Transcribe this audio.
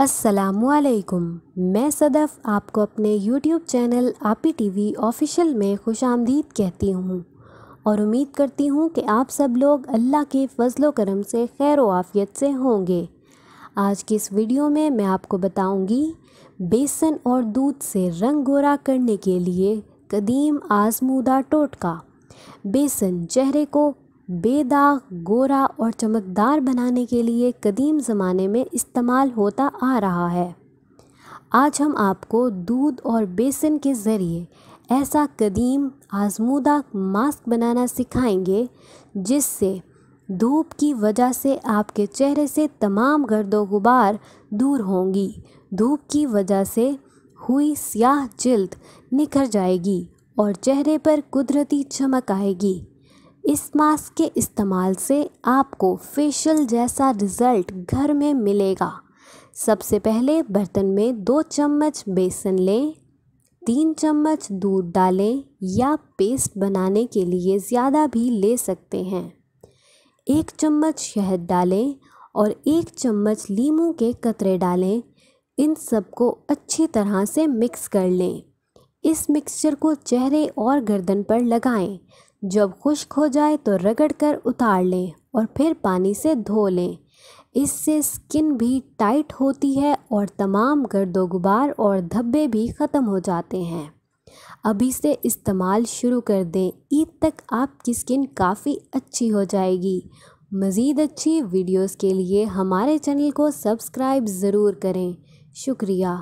असलकुम मैं सदफ़ आपको अपने YouTube channel Aapi V official में खुश आमदीद कहती हूँ और उम्मीद करती हूँ कि आप सब लोग अल्लाह के फजलो करम से खैर आफियत से होंगे आज की इस वीडियो में मैं आपको बताऊँगी बेसन और दूध से रंग गोरा करने के लिए कदीम आजमूदा टोटका बेसन चेहरे को बेदाग गोरा और चमकदार बनाने के लिए कदीम ज़माने में इस्तेमाल होता आ रहा है आज हम आपको दूध और बेसन के ज़रिए ऐसा कदीम आजमूदा मास्क बनाना सिखाएंगे जिससे धूप की वजह से आपके चेहरे से तमाम गर्दो गुबार दूर होंगी धूप की वजह से हुई स्याह जल्द निखर जाएगी और चेहरे पर कुदरती चमक आएगी इस मास्क के इस्तेमाल से आपको फेशियल जैसा रिज़ल्ट घर में मिलेगा सबसे पहले बर्तन में दो चम्मच बेसन लें तीन चम्मच दूध डालें या पेस्ट बनाने के लिए ज़्यादा भी ले सकते हैं एक चम्मच शहद डालें और एक चम्मच लीमू के कतरे डालें इन सबको अच्छी तरह से मिक्स कर लें इस मिक्सचर को चेहरे और गर्दन पर लगाएं जब खुश्क हो जाए तो रगड़ कर उतार लें और फिर पानी से धो लें इससे स्किन भी टाइट होती है और तमाम गर्दो गुबार और धब्बे भी ख़त्म हो जाते हैं अभी से इस्तेमाल शुरू कर दें ईद तक आपकी स्किन काफ़ी अच्छी हो जाएगी मज़ीद अच्छी वीडियोस के लिए हमारे चैनल को सब्सक्राइब ज़रूर करें शुक्रिया